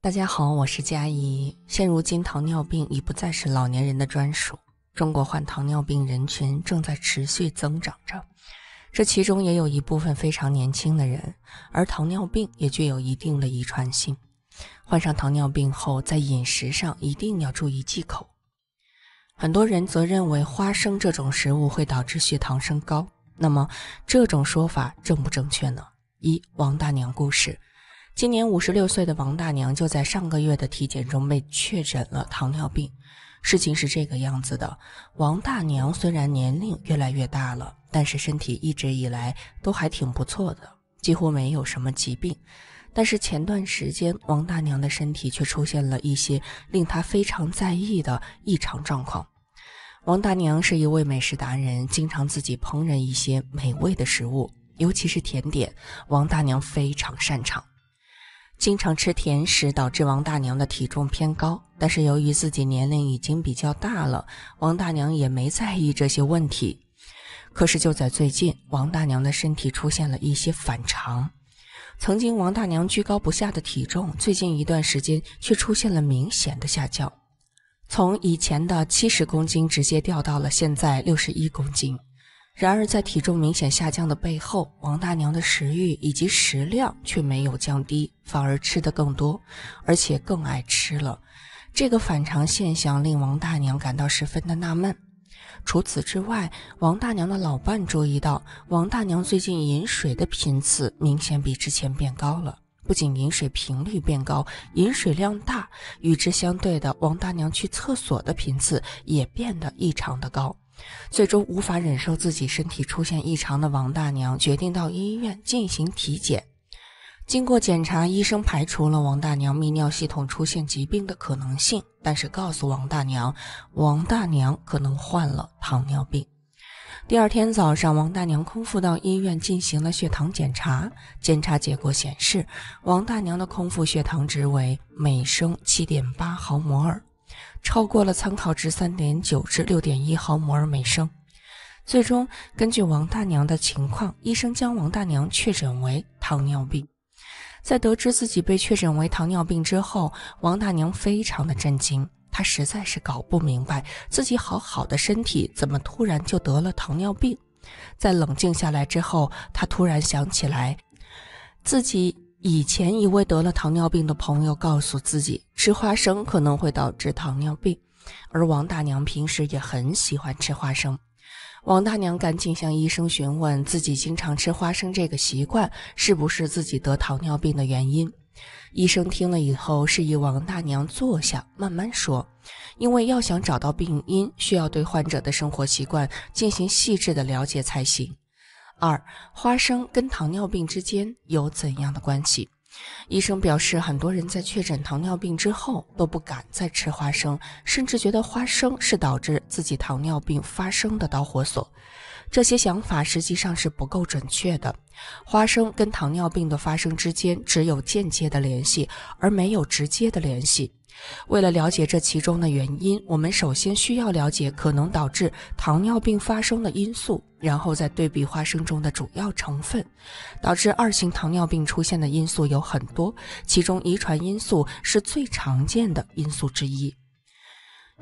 大家好，我是佳怡。现如今，糖尿病已不再是老年人的专属，中国患糖尿病人群正在持续增长着，这其中也有一部分非常年轻的人。而糖尿病也具有一定的遗传性，患上糖尿病后，在饮食上一定要注意忌口。很多人则认为花生这种食物会导致血糖升高，那么这种说法正不正确呢？一王大娘故事。今年五十六岁的王大娘就在上个月的体检中被确诊了糖尿病。事情是这个样子的：王大娘虽然年龄越来越大了，但是身体一直以来都还挺不错的，几乎没有什么疾病。但是前段时间，王大娘的身体却出现了一些令她非常在意的异常状况。王大娘是一位美食达人，经常自己烹饪一些美味的食物，尤其是甜点，王大娘非常擅长。经常吃甜食导致王大娘的体重偏高，但是由于自己年龄已经比较大了，王大娘也没在意这些问题。可是就在最近，王大娘的身体出现了一些反常。曾经王大娘居高不下的体重，最近一段时间却出现了明显的下降，从以前的七十公斤直接掉到了现在六十一公斤。然而，在体重明显下降的背后，王大娘的食欲以及食量却没有降低，反而吃得更多，而且更爱吃了。这个反常现象令王大娘感到十分的纳闷。除此之外，王大娘的老伴注意到，王大娘最近饮水的频次明显比之前变高了。不仅饮水频率变高，饮水量大，与之相对的，王大娘去厕所的频次也变得异常的高。最终无法忍受自己身体出现异常的王大娘，决定到医院进行体检。经过检查，医生排除了王大娘泌尿系统出现疾病的可能性，但是告诉王大娘，王大娘可能患了糖尿病。第二天早上，王大娘空腹到医院进行了血糖检查，检查结果显示，王大娘的空腹血糖值为每升7.8毫摩尔。超过了参考值三点九至六点一毫摩尔每升，最终根据王大娘的情况，医生将王大娘确诊为糖尿病。在得知自己被确诊为糖尿病之后，王大娘非常的震惊，她实在是搞不明白自己好好的身体怎么突然就得了糖尿病。在冷静下来之后，她突然想起来自己。以前一位得了糖尿病的朋友告诉自己，吃花生可能会导致糖尿病，而王大娘平时也很喜欢吃花生。王大娘赶紧向医生询问，自己经常吃花生这个习惯是不是自己得糖尿病的原因。医生听了以后，示意王大娘坐下，慢慢说，因为要想找到病因，需要对患者的生活习惯进行细致的了解才行。二花生跟糖尿病之间有怎样的关系？医生表示，很多人在确诊糖尿病之后都不敢再吃花生，甚至觉得花生是导致自己糖尿病发生的导火索。这些想法实际上是不够准确的。花生跟糖尿病的发生之间只有间接的联系，而没有直接的联系。为了了解这其中的原因，我们首先需要了解可能导致糖尿病发生的因素，然后再对比花生中的主要成分。导致二型糖尿病出现的因素有很多，其中遗传因素是最常见的因素之一。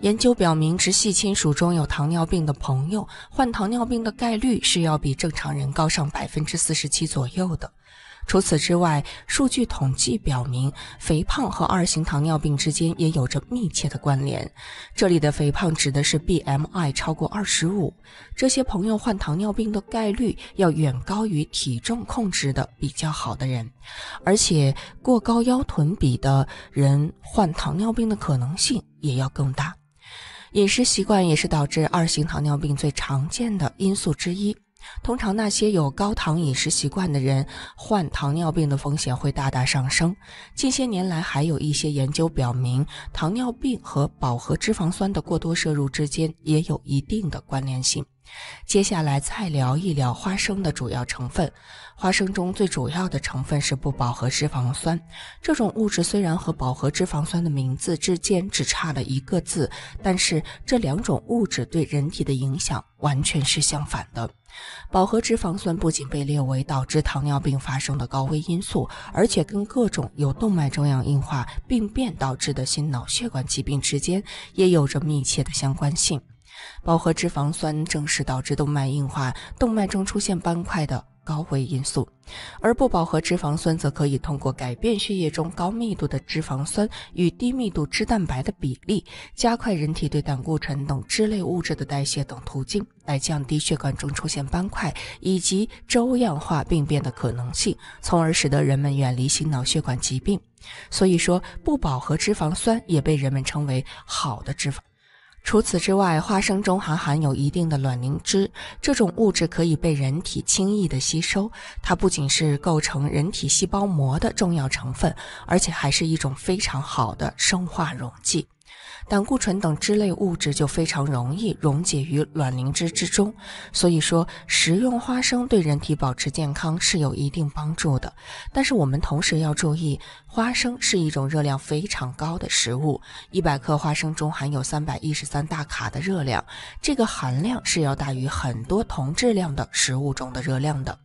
研究表明，直系亲属中有糖尿病的朋友患糖尿病的概率是要比正常人高上百分之四十七左右的。除此之外，数据统计表明，肥胖和二型糖尿病之间也有着密切的关联。这里的肥胖指的是 BMI 超过25，这些朋友患糖尿病的概率要远高于体重控制的比较好的人，而且过高腰臀比的人患糖尿病的可能性也要更大。饮食习惯也是导致二型糖尿病最常见的因素之一。通常，那些有高糖饮食习惯的人，患糖尿病的风险会大大上升。近些年来，还有一些研究表明，糖尿病和饱和脂肪酸的过多摄入之间也有一定的关联性。接下来再聊一聊花生的主要成分。花生中最主要的成分是不饱和脂肪酸。这种物质虽然和饱和脂肪酸的名字之间只差了一个字，但是这两种物质对人体的影响完全是相反的。饱和脂肪酸不仅被列为导致糖尿病发生的高危因素，而且跟各种由动脉粥样硬化病变导致的心脑血管疾病之间也有着密切的相关性。饱和脂肪酸正是导致动脉硬化、动脉中出现斑块的高危因素，而不饱和脂肪酸则可以通过改变血液中高密度的脂肪酸与低密度脂蛋白的比例，加快人体对胆固醇等脂类物质的代谢等途径，来降低血管中出现斑块以及粥样化病变的可能性，从而使得人们远离心脑血管疾病。所以说，不饱和脂肪酸也被人们称为好的脂肪。除此之外，花生中还含有一定的卵磷脂，这种物质可以被人体轻易的吸收。它不仅是构成人体细胞膜的重要成分，而且还是一种非常好的生化溶剂。胆固醇等脂类物质就非常容易溶解于卵磷脂之中，所以说食用花生对人体保持健康是有一定帮助的。但是我们同时要注意，花生是一种热量非常高的食物，一百克花生中含有三百一十三大卡的热量，这个含量是要大于很多同质量的食物中的热量的。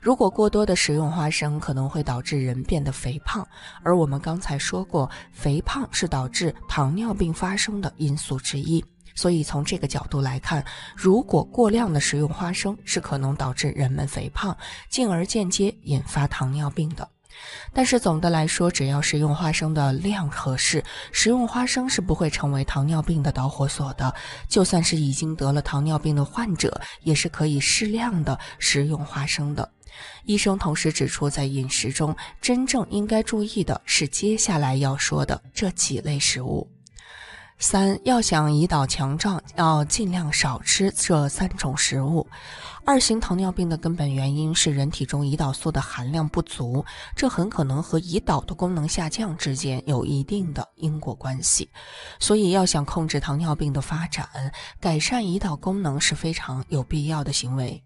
如果过多的食用花生，可能会导致人变得肥胖，而我们刚才说过，肥胖是导致糖尿病发生的因素之一。所以从这个角度来看，如果过量的食用花生，是可能导致人们肥胖，进而间接引发糖尿病的。但是总的来说，只要食用花生的量合适，食用花生是不会成为糖尿病的导火索的。就算是已经得了糖尿病的患者，也是可以适量的食用花生的。医生同时指出，在饮食中真正应该注意的是接下来要说的这几类食物。三要想胰岛强壮，要尽量少吃这三种食物。二型糖尿病的根本原因是人体中胰岛素的含量不足，这很可能和胰岛的功能下降之间有一定的因果关系。所以，要想控制糖尿病的发展，改善胰岛功能是非常有必要的行为。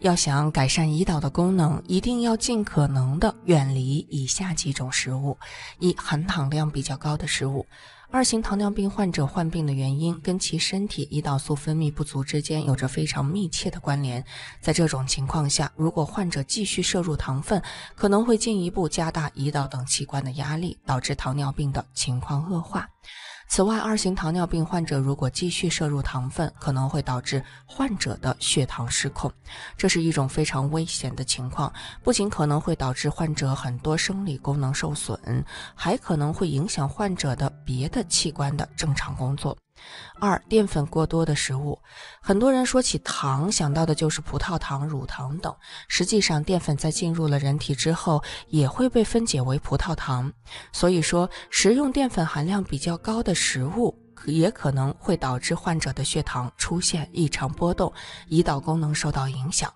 要想改善胰岛的功能，一定要尽可能的远离以下几种食物：一、含糖量比较高的食物。二型糖尿病患者患病的原因跟其身体胰岛素分泌不足之间有着非常密切的关联。在这种情况下，如果患者继续摄入糖分，可能会进一步加大胰岛等器官的压力，导致糖尿病的情况恶化。此外，二型糖尿病患者如果继续摄入糖分，可能会导致患者的血糖失控，这是一种非常危险的情况。不仅可能会导致患者很多生理功能受损，还可能会影响患者的别的器官的正常工作。二、淀粉过多的食物，很多人说起糖想到的就是葡萄糖、乳糖等。实际上，淀粉在进入了人体之后，也会被分解为葡萄糖。所以说，食用淀粉含量比较高的食物，也可能会导致患者的血糖出现异常波动，胰岛功能受到影响。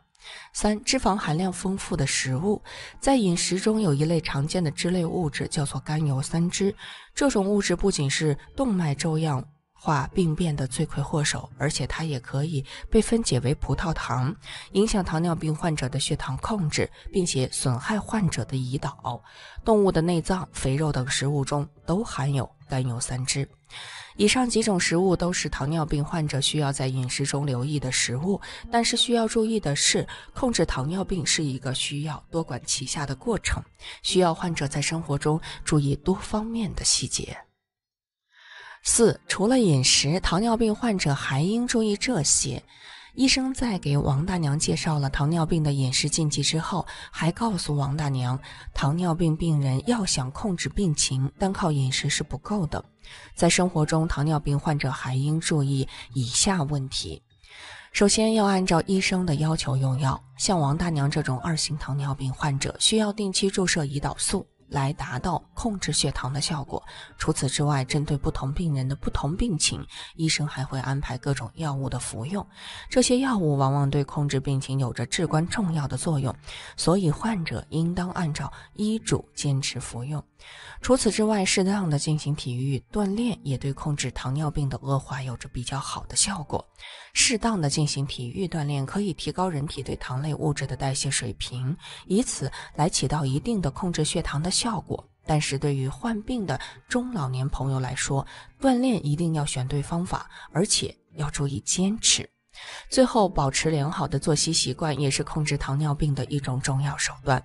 三、脂肪含量丰富的食物，在饮食中有一类常见的脂类物质叫做甘油三酯，这种物质不仅是动脉粥样。化病变的罪魁祸首，而且它也可以被分解为葡萄糖，影响糖尿病患者的血糖控制，并且损害患者的胰岛。动物的内脏、肥肉等食物中都含有甘油三酯。以上几种食物都是糖尿病患者需要在饮食中留意的食物。但是需要注意的是，控制糖尿病是一个需要多管齐下的过程，需要患者在生活中注意多方面的细节。四，除了饮食，糖尿病患者还应注意这些。医生在给王大娘介绍了糖尿病的饮食禁忌之后，还告诉王大娘，糖尿病病人要想控制病情，单靠饮食是不够的。在生活中，糖尿病患者还应注意以下问题：首先，要按照医生的要求用药。像王大娘这种二型糖尿病患者，需要定期注射胰岛素。来达到控制血糖的效果。除此之外，针对不同病人的不同病情，医生还会安排各种药物的服用。这些药物往往对控制病情有着至关重要的作用，所以患者应当按照医嘱坚持服用。除此之外，适当的进行体育锻炼也对控制糖尿病的恶化有着比较好的效果。适当的进行体育锻炼，可以提高人体对糖类物质的代谢水平，以此来起到一定的控制血糖的效果。但是对于患病的中老年朋友来说，锻炼一定要选对方法，而且要注意坚持。最后，保持良好的作息习惯也是控制糖尿病的一种重要手段。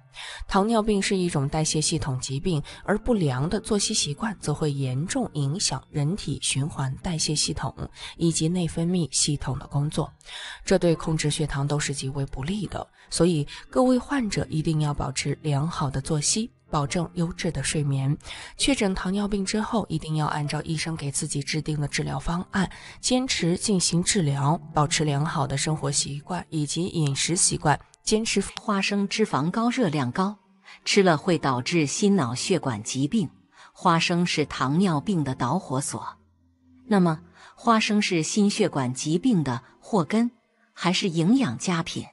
糖尿病是一种代谢系统疾病，而不良的作息习惯则会严重影响人体循环代谢系统以及内分泌系统的工作，这对控制血糖都是极为不利的。所以，各位患者一定要保持良好的作息。保证优质的睡眠。确诊糖尿病之后，一定要按照医生给自己制定的治疗方案，坚持进行治疗，保持良好的生活习惯以及饮食习惯。坚持花生脂肪高，热量高，吃了会导致心脑血管疾病。花生是糖尿病的导火索。那么，花生是心血管疾病的祸根，还是营养佳品？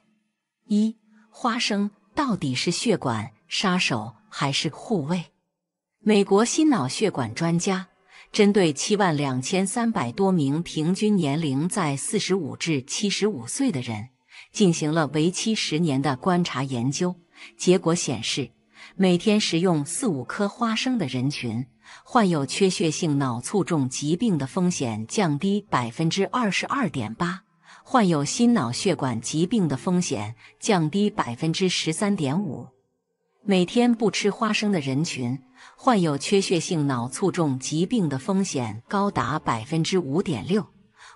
一、花生到底是血管杀手？还是护卫？美国心脑血管专家针对七万两千三百多名平均年龄在四十五至七十五岁的人进行了为期十年的观察研究，结果显示，每天食用四五颗花生的人群，患有缺血性脑卒中疾病的风险降低百分之二十二点八，患有心脑血管疾病的风险降低百分之十三点五。每天不吃花生的人群，患有缺血性脑卒中疾病的风险高达百分之五点六，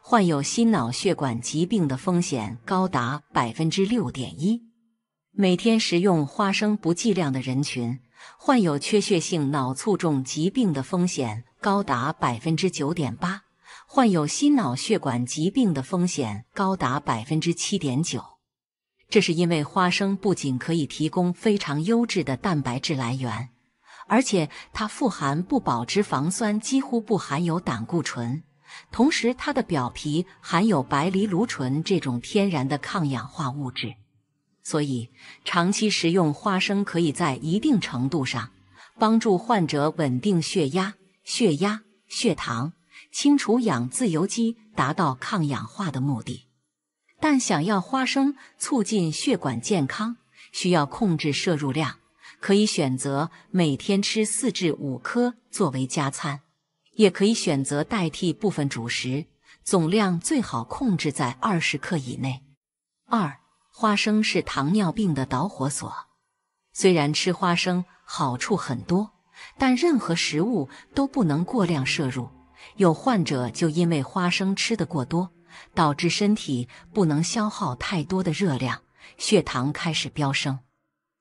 患有心脑血管疾病的风险高达百分之六点一。每天食用花生不计量的人群，患有缺血性脑卒中疾病的风险高达百分之九点八，患有心脑血管疾病的风险高达百分之七点九。这是因为花生不仅可以提供非常优质的蛋白质来源，而且它富含不饱和脂肪酸，几乎不含有胆固醇。同时，它的表皮含有白藜芦醇这种天然的抗氧化物质，所以长期食用花生可以在一定程度上帮助患者稳定血压、血压、血糖，清除氧自由基，达到抗氧化的目的。但想要花生促进血管健康，需要控制摄入量，可以选择每天吃四至五颗作为加餐，也可以选择代替部分主食，总量最好控制在二十克以内。二、花生是糖尿病的导火索，虽然吃花生好处很多，但任何食物都不能过量摄入，有患者就因为花生吃的过多。导致身体不能消耗太多的热量，血糖开始飙升。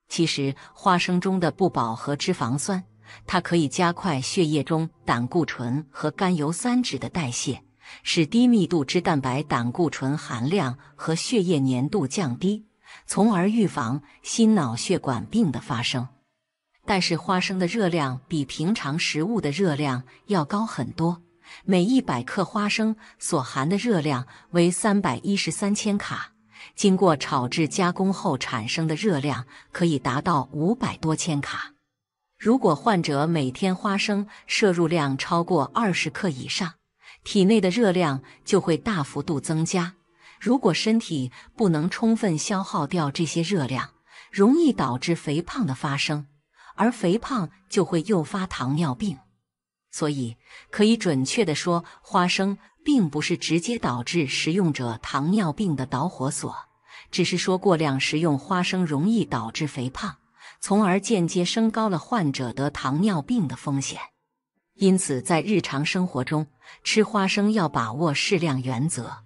其实，花生中的不饱和脂肪酸，它可以加快血液中胆固醇和甘油三酯的代谢，使低密度脂蛋白胆固醇含量和血液粘度降低，从而预防心脑血管病的发生。但是，花生的热量比平常食物的热量要高很多。每一百克花生所含的热量为三百一十三千卡，经过炒制加工后产生的热量可以达到五百多千卡。如果患者每天花生摄入量超过二十克以上，体内的热量就会大幅度增加。如果身体不能充分消耗掉这些热量，容易导致肥胖的发生，而肥胖就会诱发糖尿病。所以，可以准确地说，花生并不是直接导致食用者糖尿病的导火索，只是说过量食用花生容易导致肥胖，从而间接升高了患者得糖尿病的风险。因此，在日常生活中，吃花生要把握适量原则。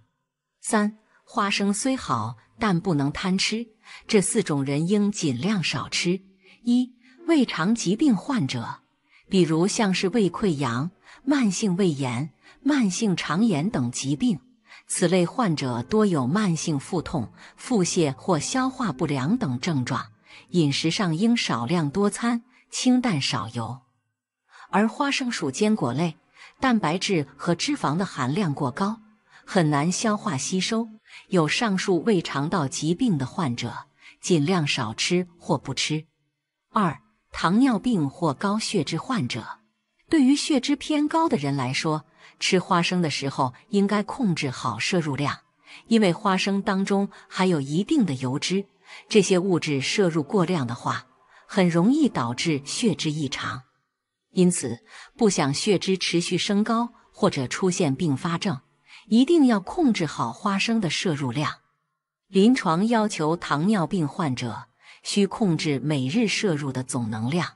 三、花生虽好，但不能贪吃。这四种人应尽量少吃：一、胃肠疾病患者。比如像是胃溃疡、慢性胃炎、慢性肠炎等疾病，此类患者多有慢性腹痛、腹泻或消化不良等症状，饮食上应少量多餐、清淡少油。而花生属坚果类，蛋白质和脂肪的含量过高，很难消化吸收，有上述胃肠道疾病的患者尽量少吃或不吃。二。糖尿病或高血脂患者，对于血脂偏高的人来说，吃花生的时候应该控制好摄入量，因为花生当中含有一定的油脂，这些物质摄入过量的话，很容易导致血脂异常。因此，不想血脂持续升高或者出现并发症，一定要控制好花生的摄入量。临床要求糖尿病患者。需控制每日摄入的总能量，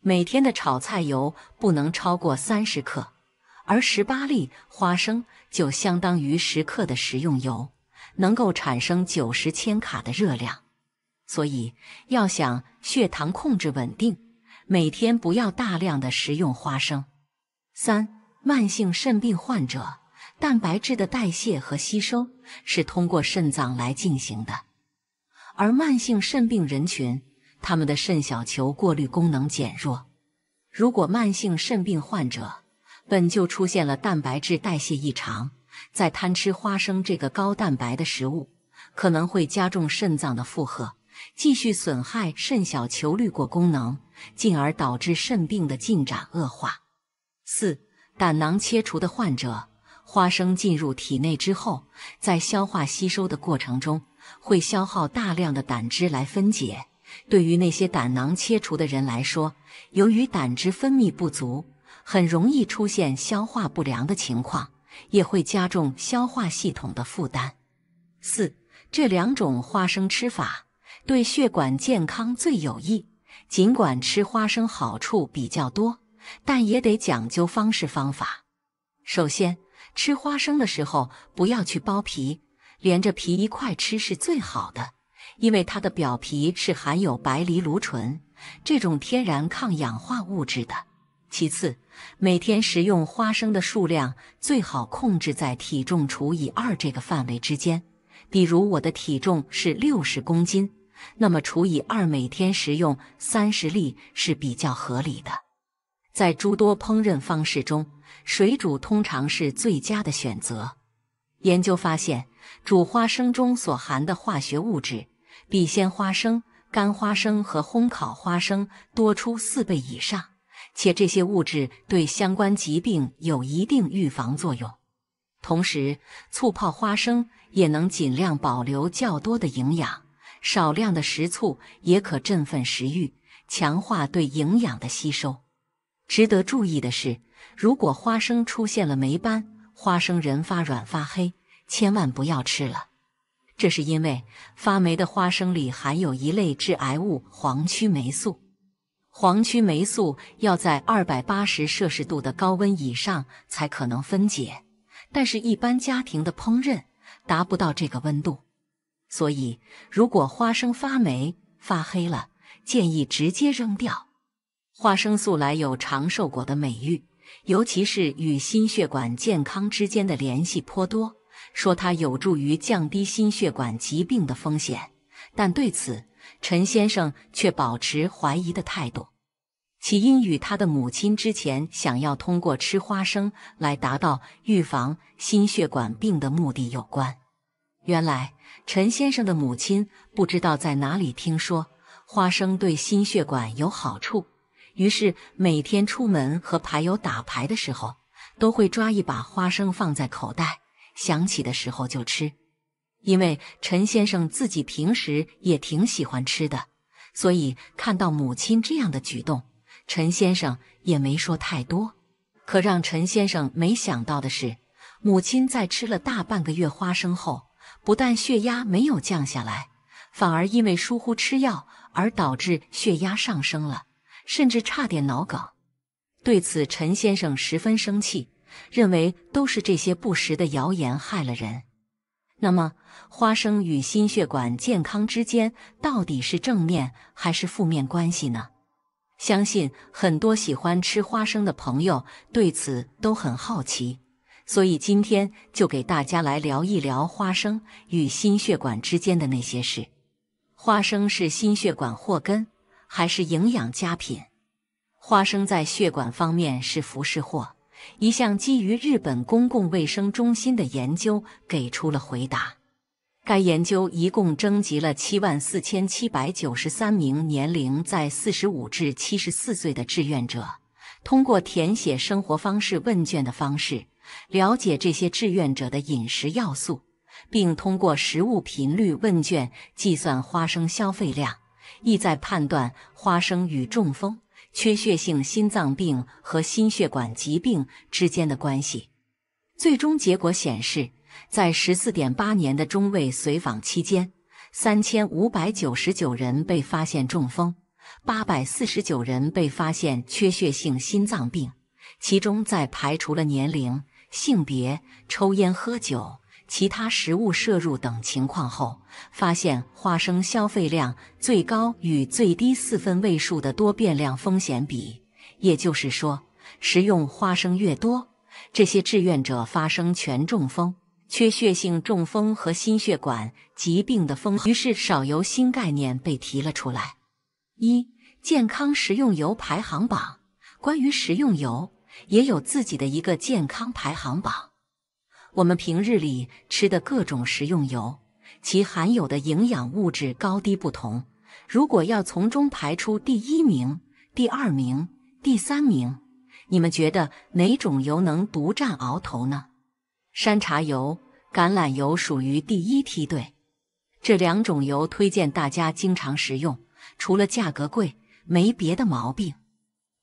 每天的炒菜油不能超过三十克，而十八粒花生就相当于十克的食用油，能够产生九十千卡的热量。所以，要想血糖控制稳定，每天不要大量的食用花生。三、慢性肾病患者，蛋白质的代谢和吸收是通过肾脏来进行的。而慢性肾病人群，他们的肾小球过滤功能减弱。如果慢性肾病患者本就出现了蛋白质代谢异常，在贪吃花生这个高蛋白的食物，可能会加重肾脏的负荷，继续损害肾小球滤过功能，进而导致肾病的进展恶化。四，胆囊切除的患者，花生进入体内之后，在消化吸收的过程中。会消耗大量的胆汁来分解。对于那些胆囊切除的人来说，由于胆汁分泌不足，很容易出现消化不良的情况，也会加重消化系统的负担。四，这两种花生吃法对血管健康最有益。尽管吃花生好处比较多，但也得讲究方式方法。首先，吃花生的时候不要去剥皮。连着皮一块吃是最好的，因为它的表皮是含有白藜芦醇这种天然抗氧化物质的。其次，每天食用花生的数量最好控制在体重除以二这个范围之间。比如我的体重是六十公斤，那么除以二，每天食用三十粒是比较合理的。在诸多烹饪方式中，水煮通常是最佳的选择。研究发现。煮花生中所含的化学物质，比鲜花生、干花生和烘烤花生多出四倍以上，且这些物质对相关疾病有一定预防作用。同时，醋泡花生也能尽量保留较多的营养，少量的食醋也可振奋食欲，强化对营养的吸收。值得注意的是，如果花生出现了霉斑，花生仁发软发黑。千万不要吃了，这是因为发霉的花生里含有一类致癌物黄曲霉素。黄曲霉素要在二百八十摄氏度的高温以上才可能分解，但是，一般家庭的烹饪达不到这个温度，所以，如果花生发霉发黑了，建议直接扔掉。花生素来有长寿果的美誉，尤其是与心血管健康之间的联系颇多。说它有助于降低心血管疾病的风险，但对此陈先生却保持怀疑的态度。起因与他的母亲之前想要通过吃花生来达到预防心血管病的目的有关。原来，陈先生的母亲不知道在哪里听说花生对心血管有好处，于是每天出门和牌友打牌的时候，都会抓一把花生放在口袋。想起的时候就吃，因为陈先生自己平时也挺喜欢吃的，所以看到母亲这样的举动，陈先生也没说太多。可让陈先生没想到的是，母亲在吃了大半个月花生后，不但血压没有降下来，反而因为疏忽吃药而导致血压上升了，甚至差点脑梗。对此，陈先生十分生气。认为都是这些不实的谣言害了人。那么，花生与心血管健康之间到底是正面还是负面关系呢？相信很多喜欢吃花生的朋友对此都很好奇，所以今天就给大家来聊一聊花生与心血管之间的那些事。花生是心血管祸根，还是营养佳品？花生在血管方面是福是祸？一项基于日本公共卫生中心的研究给出了回答。该研究一共征集了七万四千七百九十三名年龄在四十五至七十四岁的志愿者，通过填写生活方式问卷的方式，了解这些志愿者的饮食要素，并通过食物频率问卷计算花生消费量，意在判断花生与中风。缺血性心脏病和心血管疾病之间的关系，最终结果显示，在十四点八年的中位随访期间，三千五百九十九人被发现中风，八百四十九人被发现缺血性心脏病，其中在排除了年龄、性别、抽烟、喝酒。其他食物摄入等情况后，发现花生消费量最高与最低四分位数的多变量风险比，也就是说，食用花生越多，这些志愿者发生全中风、缺血性中风和心血管疾病的风。于是，少油新概念被提了出来。一健康食用油排行榜，关于食用油也有自己的一个健康排行榜。我们平日里吃的各种食用油，其含有的营养物质高低不同。如果要从中排出第一名、第二名、第三名，你们觉得哪种油能独占鳌头呢？山茶油、橄榄油属于第一梯队，这两种油推荐大家经常食用，除了价格贵，没别的毛病。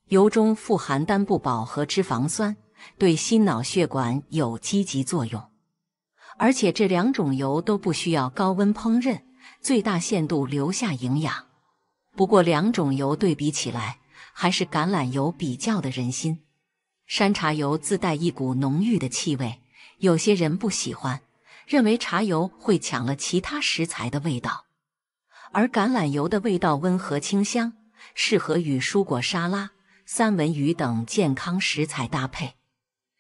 油中富含单不饱和脂肪酸。对心脑血管有积极作用，而且这两种油都不需要高温烹饪，最大限度留下营养。不过，两种油对比起来，还是橄榄油比较的人心。山茶油自带一股浓郁的气味，有些人不喜欢，认为茶油会抢了其他食材的味道。而橄榄油的味道温和清香，适合与蔬果沙拉、三文鱼等健康食材搭配。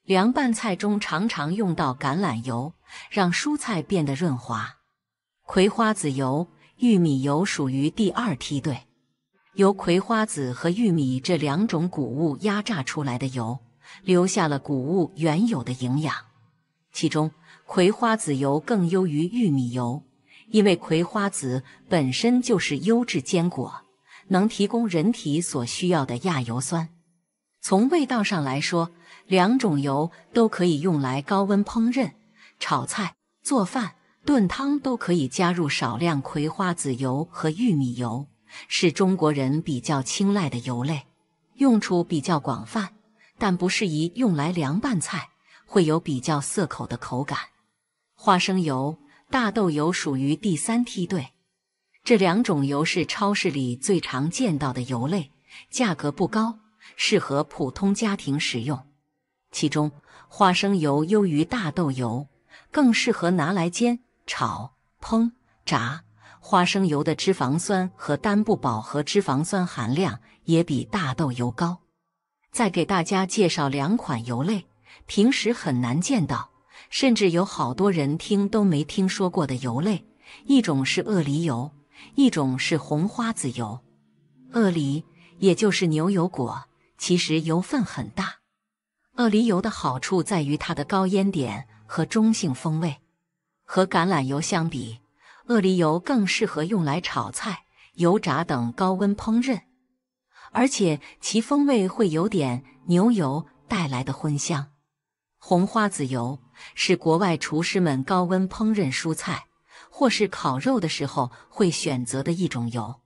凉拌菜中常常用到橄榄油，让蔬菜变得润滑。葵花籽油、玉米油属于第二梯队，由葵花籽和玉米这两种谷物压榨出来的油，留下了谷物原有的营养。其中，葵花籽油更优于玉米油，因为葵花籽本身就是优质坚果，能提供人体所需要的亚油酸。从味道上来说，两种油都可以用来高温烹饪、炒菜、做饭、炖汤，都可以加入少量葵花籽油和玉米油，是中国人比较青睐的油类，用处比较广泛，但不适宜用来凉拌菜，会有比较涩口的口感。花生油、大豆油属于第三梯队，这两种油是超市里最常见到的油类，价格不高，适合普通家庭使用。其中，花生油优于大豆油，更适合拿来煎、炒、烹、炸。花生油的脂肪酸和单不饱和脂肪酸含量也比大豆油高。再给大家介绍两款油类，平时很难见到，甚至有好多人听都没听说过的油类。一种是鳄梨油，一种是红花籽油。鳄梨也就是牛油果，其实油分很大。鳄梨油的好处在于它的高烟点和中性风味。和橄榄油相比，鳄梨油更适合用来炒菜、油炸等高温烹饪，而且其风味会有点牛油带来的荤香。红花籽油是国外厨师们高温烹饪蔬菜或是烤肉的时候会选择的一种油，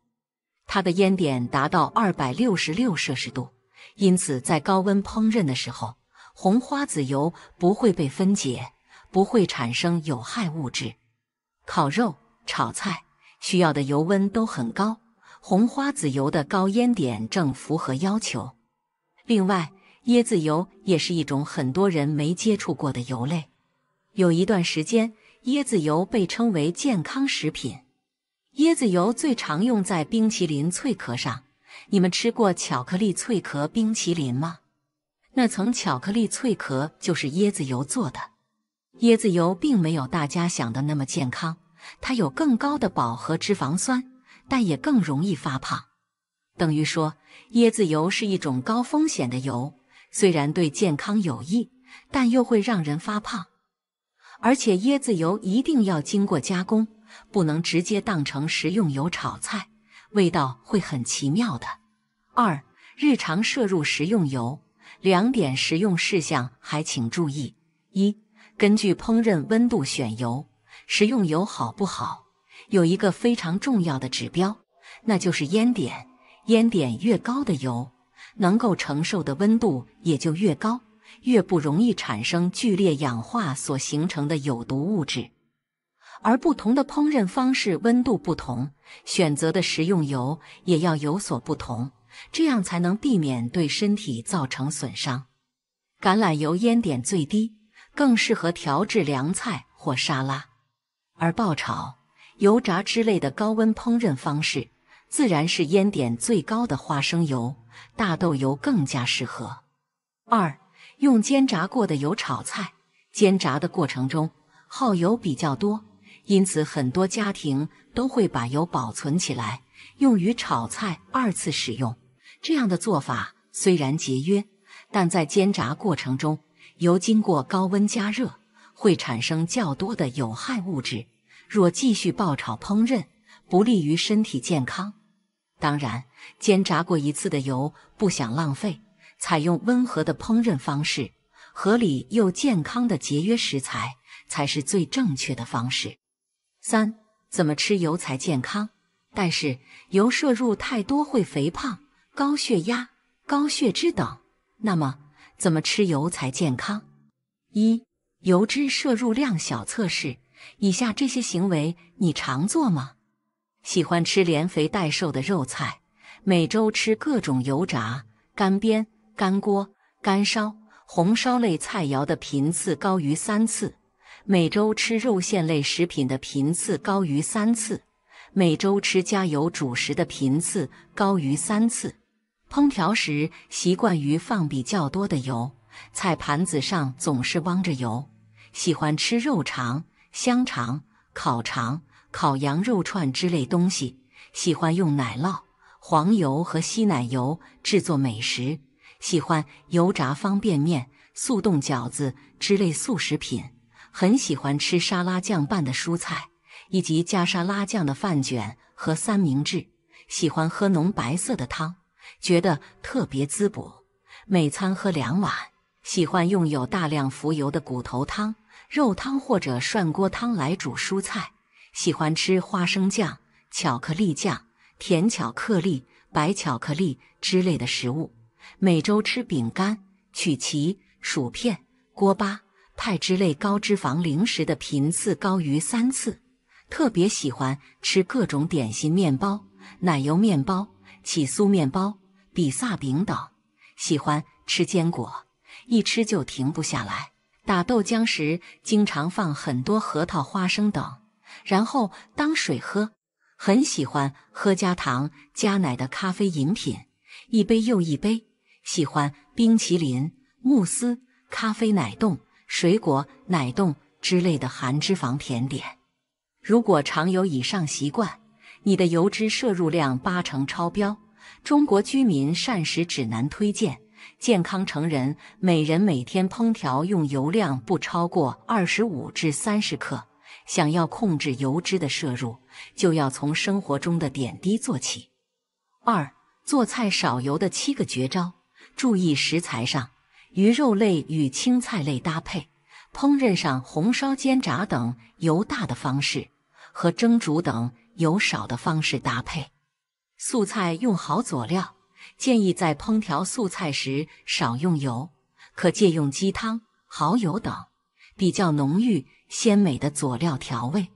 它的烟点达到二百六十六摄氏度。因此，在高温烹饪的时候，红花籽油不会被分解，不会产生有害物质。烤肉、炒菜需要的油温都很高，红花籽油的高烟点正符合要求。另外，椰子油也是一种很多人没接触过的油类。有一段时间，椰子油被称为健康食品。椰子油最常用在冰淇淋脆壳上。你们吃过巧克力脆壳冰淇淋吗？那层巧克力脆壳就是椰子油做的。椰子油并没有大家想的那么健康，它有更高的饱和脂肪酸，但也更容易发胖。等于说，椰子油是一种高风险的油，虽然对健康有益，但又会让人发胖。而且，椰子油一定要经过加工，不能直接当成食用油炒菜。味道会很奇妙的。二，日常摄入食用油，两点食用事项还请注意：一，根据烹饪温度选油。食用油好不好，有一个非常重要的指标，那就是烟点。烟点越高的油，能够承受的温度也就越高，越不容易产生剧烈氧化所形成的有毒物质。而不同的烹饪方式，温度不同，选择的食用油也要有所不同，这样才能避免对身体造成损伤。橄榄油烟点最低，更适合调制凉菜或沙拉；而爆炒、油炸之类的高温烹饪方式，自然是烟点最高的花生油、大豆油更加适合。二，用煎炸过的油炒菜，煎炸的过程中耗油比较多。因此，很多家庭都会把油保存起来，用于炒菜二次使用。这样的做法虽然节约，但在煎炸过程中，油经过高温加热会产生较多的有害物质。若继续爆炒烹饪，不利于身体健康。当然，煎炸过一次的油不想浪费，采用温和的烹饪方式，合理又健康的节约食材才是最正确的方式。三，怎么吃油才健康？但是油摄入太多会肥胖、高血压、高血脂等。那么，怎么吃油才健康？一，油脂摄入量小测试。以下这些行为你常做吗？喜欢吃连肥带瘦的肉菜，每周吃各种油炸、干煸、干锅、干烧、红烧类菜肴的频次高于三次。每周吃肉馅类食品的频次高于三次，每周吃加油主食的频次高于三次。烹调时习惯于放比较多的油，菜盘子上总是汪着油。喜欢吃肉肠、香肠、烤肠、烤羊肉串之类东西。喜欢用奶酪、黄油和稀奶油制作美食。喜欢油炸方便面、速冻饺子之类速食品。很喜欢吃沙拉酱拌的蔬菜，以及加沙拉酱的饭卷和三明治。喜欢喝浓白色的汤，觉得特别滋补，每餐喝两碗。喜欢用有大量浮油的骨头汤、肉汤或者涮锅汤来煮蔬菜。喜欢吃花生酱、巧克力酱、甜巧克力、白巧克力之类的食物。每周吃饼干、曲奇、薯片、锅巴。肽之类高脂肪零食的频次高于三次，特别喜欢吃各种点心、面包、奶油面包、起酥面包、比萨饼等，喜欢吃坚果，一吃就停不下来。打豆浆时经常放很多核桃、花生等，然后当水喝。很喜欢喝加糖加奶的咖啡饮品，一杯又一杯。喜欢冰淇淋、慕斯、咖啡奶冻。水果、奶冻之类的含脂肪甜点，如果常有以上习惯，你的油脂摄入量八成超标。中国居民膳食指南推荐，健康成人每人每天烹调用油量不超过二十五至三十克。想要控制油脂的摄入，就要从生活中的点滴做起。二、做菜少油的七个绝招，注意食材上。鱼肉类与青菜类搭配，烹饪上红烧、煎炸等油大的方式，和蒸煮等油少的方式搭配。素菜用好佐料，建议在烹调素菜时少用油，可借用鸡汤、蚝油等比较浓郁鲜美的佐料调味。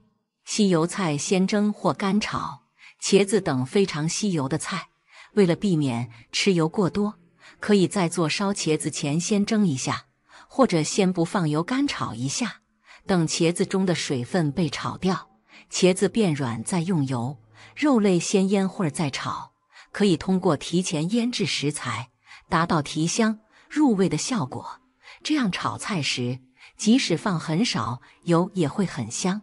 吸油菜先蒸或干炒，茄子等非常吸油的菜，为了避免吃油过多。可以在做烧茄子前先蒸一下，或者先不放油干炒一下，等茄子中的水分被炒掉，茄子变软，再用油。肉类先腌会儿再炒，可以通过提前腌制食材，达到提香入味的效果。这样炒菜时，即使放很少油也会很香。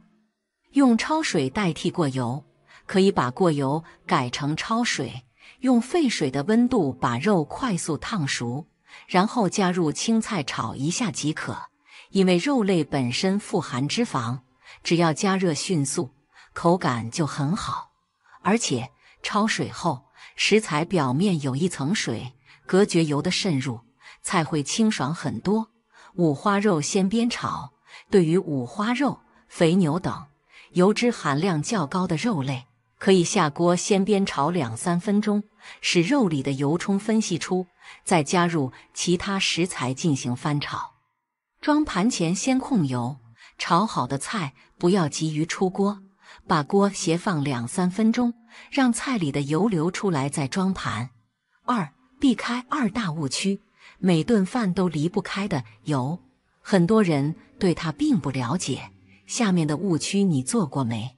用焯水代替过油，可以把过油改成焯水。用沸水的温度把肉快速烫熟，然后加入青菜炒一下即可。因为肉类本身富含脂肪，只要加热迅速，口感就很好。而且焯水后，食材表面有一层水，隔绝油的渗入，菜会清爽很多。五花肉先煸炒，对于五花肉、肥牛等油脂含量较高的肉类。可以下锅先煸炒两三分钟，使肉里的油充分析出，再加入其他食材进行翻炒。装盘前先控油，炒好的菜不要急于出锅，把锅斜放两三分钟，让菜里的油流出来再装盘。二、避开二大误区，每顿饭都离不开的油，很多人对它并不了解。下面的误区你做过没？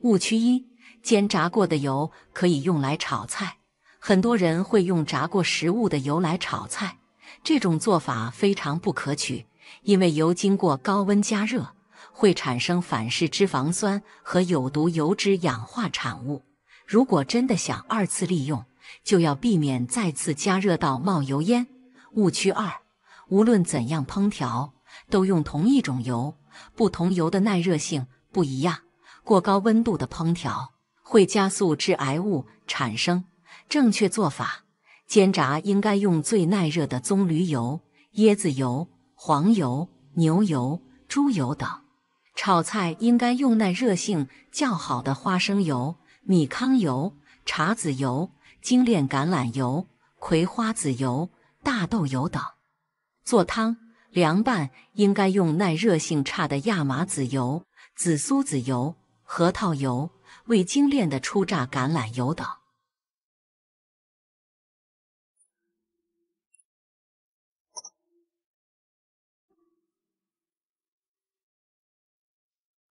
误区一。煎炸过的油可以用来炒菜，很多人会用炸过食物的油来炒菜，这种做法非常不可取，因为油经过高温加热会产生反式脂肪酸和有毒油脂氧化产物。如果真的想二次利用，就要避免再次加热到冒油烟。误区二，无论怎样烹调，都用同一种油，不同油的耐热性不一样，过高温度的烹调。会加速致癌物产生。正确做法：煎炸应该用最耐热的棕榈油、椰子油、黄油、牛油、猪油等；炒菜应该用耐热性较好的花生油、米糠油、茶籽油、精炼橄榄油、葵花籽油、大豆油等；做汤、凉拌应该用耐热性差的亚麻籽油、紫苏籽油、核桃油。未精炼的初榨橄榄油等。